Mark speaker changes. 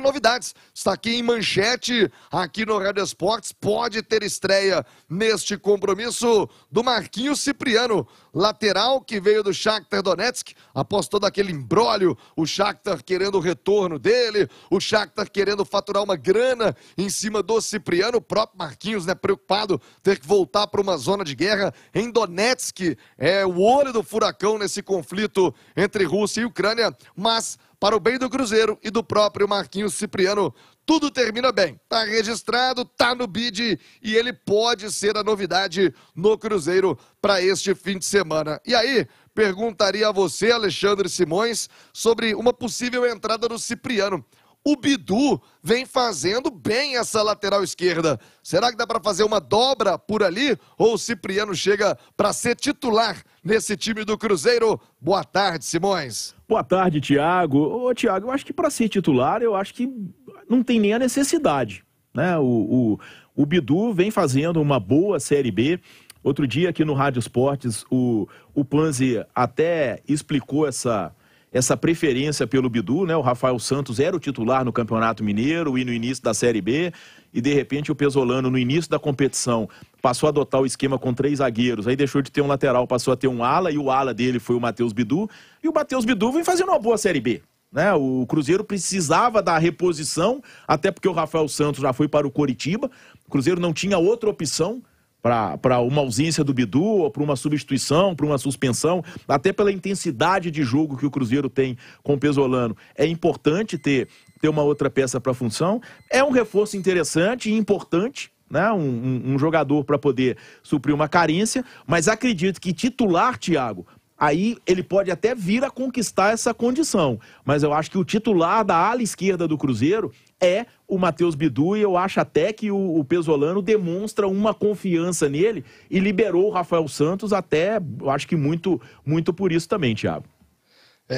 Speaker 1: novidades. Está aqui em manchete, aqui no Rádio Esportes. Pode ter estreia neste compromisso do Marquinhos Cipriano, lateral que veio do Shakhtar Donetsk, após todo aquele embrólio, o Shakhtar querendo o retorno dele, o Shakhtar querendo faturar uma grana em cima do Cipriano, o próprio Marquinhos, né, preocupado ter que voltar para uma zona de guerra em Donetsk. É o olho do furacão nesse conflito entre Rússia e Ucrânia, mas para o bem do Cruzeiro e do próprio Marquinhos Cipriano. Tudo termina bem. Está registrado, está no bid e ele pode ser a novidade no Cruzeiro para este fim de semana. E aí, perguntaria a você, Alexandre Simões, sobre uma possível entrada do Cipriano. O Bidu vem fazendo bem essa lateral esquerda. Será que dá para fazer uma dobra por ali? Ou o Cipriano chega para ser titular nesse time do Cruzeiro? Boa tarde, Simões. Boa tarde, Tiago. Ô, Tiago, eu acho que para ser titular, eu acho
Speaker 2: que não tem nem a necessidade. Né? O, o, o Bidu vem fazendo uma boa Série B. Outro dia aqui no Rádio Esportes, o, o Panzi até explicou essa, essa preferência pelo Bidu, né? O Rafael Santos era o titular no Campeonato Mineiro e no início da Série B, e de repente o Pesolano, no início da competição, passou a adotar o esquema com três zagueiros, aí deixou de ter um lateral, passou a ter um ala, e o ala dele foi o Matheus Bidu, e o Matheus Bidu vem fazendo uma boa Série B. Né? O Cruzeiro precisava da reposição, até porque o Rafael Santos já foi para o Coritiba. O Cruzeiro não tinha outra opção para uma ausência do Bidu, ou para uma substituição, para uma suspensão, até pela intensidade de jogo que o Cruzeiro tem com o Pesolano. É importante ter, ter uma outra peça para a função. É um reforço interessante e importante. Né? Um, um, um jogador para poder suprir uma carência, mas acredito que titular, Thiago, aí ele pode até vir a conquistar essa condição. Mas eu acho que o titular da ala esquerda do Cruzeiro é o Matheus Bidu e eu acho até que o, o Pesolano demonstra uma confiança nele e liberou o Rafael Santos até, acho que muito, muito por isso também, Thiago.